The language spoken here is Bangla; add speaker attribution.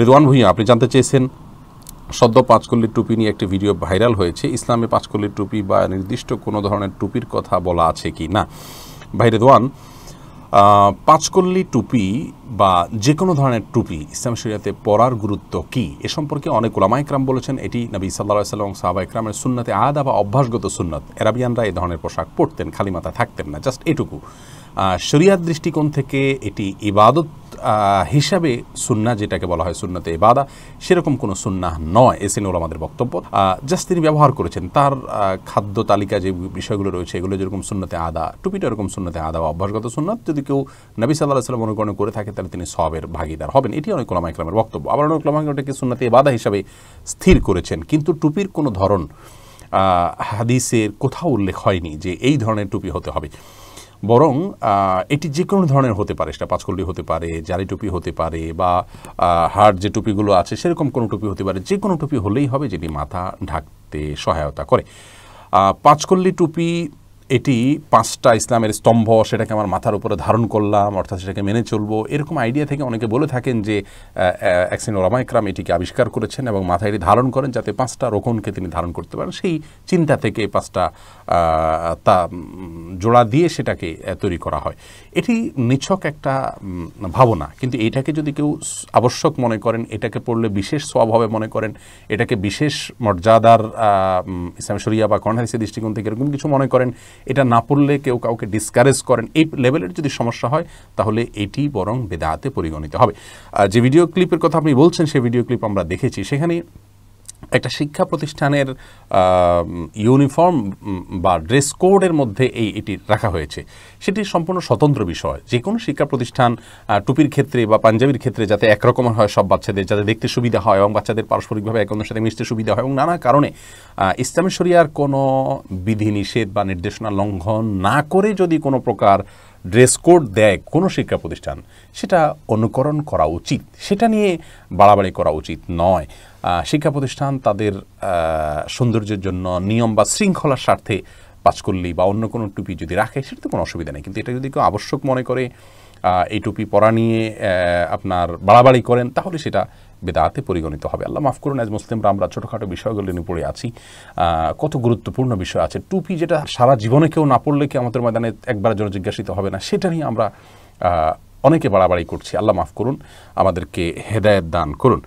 Speaker 1: রেদওয়ান ভূঁইয়া আপনি জানতে চেয়েছেন সদ্য পাঁচকল্লির টুপি নিয়ে একটি ভিডিও ভাইরাল হয়েছে ইসলামে পাঁচকল্লির টুপি বা নির্দিষ্ট কোনো ধরনের টুপির কথা বলা আছে কি না ভাই রেদওয়ান পাঁচকল্লি টুপি বা যে কোনো ধরনের টুপি ইসলাম শরিয়াতে পরার গুরুত্ব কি এ সম্পর্কে অনেক ওলামা ইকরাম বলেছেন এটি নবী ইসাল্লা সাল্লাম সাহাবা ইকরামের সুন্নাতে আদা বা অভ্যাসগত সুন্নত এরাবিয়ানরা এই ধরনের পোশাক পরতেন খালি মাথা থাকতেন না জাস্ট এটুকু শরিয়ার দৃষ্টিকোণ থেকে এটি ইবাদত হিসাবে সুন্না যেটাকে বলা হয় সুন্নতে বাদা সেরকম কোনো সুন্না নয় এসে নিল আমাদের বক্তব্য জাস্ট তিনি ব্যবহার করেছেন তার খাদ্য তালিকা যে বিষয়গুলো রয়েছে এগুলো যেরকম সুন্নতে আদা টুপিটা এরকম সুন্নতে আদা বা অভ্যাসগত সুন্নাত যদি কেউ নবী সাল্লাহ সাল্লাম অনুকরণ করে থাকে তাহলে তিনি সবের ভাগিদার হবেন এটি অনেক কলামা ইকলামের বক্তব্য আবার অনেক ওলামা ওটাকে সুন্নতে বাদা হিসাবে স্থির করেছেন কিন্তু টুপির কোনো ধরন হাদিসের কোথাও উল্লেখ হয়নি যে এই ধরনের টুপি হতে হবে বরং এটি যে কোনো ধরনের হতে পারে সেটা পাঁচকলি হতে পারে জারি টুপি হতে পারে বা হাড় যে টুপিগুলো আছে সেরকম কোনো টুপি হতে পারে যে কোনো টুপি হলেই হবে যেটি মাথা ঢাকতে সহায়তা করে পাঁচকল্লি টুপি এটি পাঁচটা ইসলামের স্তম্ভ সেটাকে আমার মাথার উপরে ধারণ করলাম অর্থাৎ সেটাকে মেনে চলবো এরকম আইডিয়া থেকে অনেকে বলে থাকেন যে একসিন ওলামাইকরাম এটিকে আবিষ্কার করেছেন এবং মাথায় এটি ধারণ করেন যাতে পাঁচটা রোকনকে তিনি ধারণ করতে পারেন সেই চিন্তা থেকে পাঁচটা তা জোড়া দিয়ে সেটাকে তৈরি করা হয় এটি নিছক একটা ভাবনা কিন্তু এটাকে যদি কেউ আবশ্যক মনে করেন এটাকে পড়লে বিশেষ সব হবে মনে করেন এটাকে বিশেষ মর্যাদার ইসলাম শরিয়া বা কর্ণাদিসের দৃষ্টিকোণ থেকে এরকম কিছু মনে করেন এটা না পড়লে কেউ কাউকে ডিসকারেজ করেন এই লেভেলের যদি সমস্যা হয় তাহলে এটি বরং বেদাতে পরিগণিত হবে যে ভিডিও ক্লিপের কথা আপনি বলছেন সেই ভিডিও ক্লিপ আমরা দেখেছি সেখানে একটা শিক্ষা প্রতিষ্ঠানের ইউনিফর্ম বা ড্রেস কোডের মধ্যে এই এটি রাখা হয়েছে সেটি সম্পূর্ণ স্বতন্ত্র বিষয় যে কোনো শিক্ষা প্রতিষ্ঠান টুপির ক্ষেত্রে বা পাঞ্জাবির ক্ষেত্রে যাতে একরকম হয় সব বাচ্চাদের যাতে দেখতে সুবিধা হয় এবং বাচ্চাদের পারস্পরিকভাবে এক অন্যের সাথে মিশতে সুবিধা হয় এবং নানা কারণে ইসলামী শরিয়ার কোনো বিধিনিষেধ বা নির্দেশনা লঙ্ঘন না করে যদি কোনো প্রকার ড্রেস কোড দেয় কোনো শিক্ষা প্রতিষ্ঠান সেটা অনুকরণ করা উচিত সেটা নিয়ে বাড়াবাড়ি করা উচিত নয় শিক্ষা প্রতিষ্ঠান তাদের সৌন্দর্যের জন্য নিয়ম বা শৃঙ্খলার স্বার্থে পাঁচকল্লি বা অন্য কোনো টুপি যদি রাখে সেটা তো কোনো অসুবিধা নেই কিন্তু এটা যদি কেউ আবশ্যক মনে করে এই টুপি পরা নিয়ে আপনার বাড়াবাড়ি করেন তাহলে সেটা বেদাতে পরিগণিত হবে আল্লাহ মাফ করুন আজ মুসলিমরা আমরা ছোটোখাটো বিষয়গুলি নিয়ে পড়ে আছি কত গুরুত্বপূর্ণ বিষয় আছে টুপি যেটা সারা জীবনে কেউ না পড়লে কি আমাদের ময়দানে একবার জন্য জিজ্ঞাসিত হবে না সেটা নিয়ে আমরা অনেকে বাড়াবাড়ি করছি আল্লাহ মাফ করুন আমাদেরকে হেদায়ত দান করুন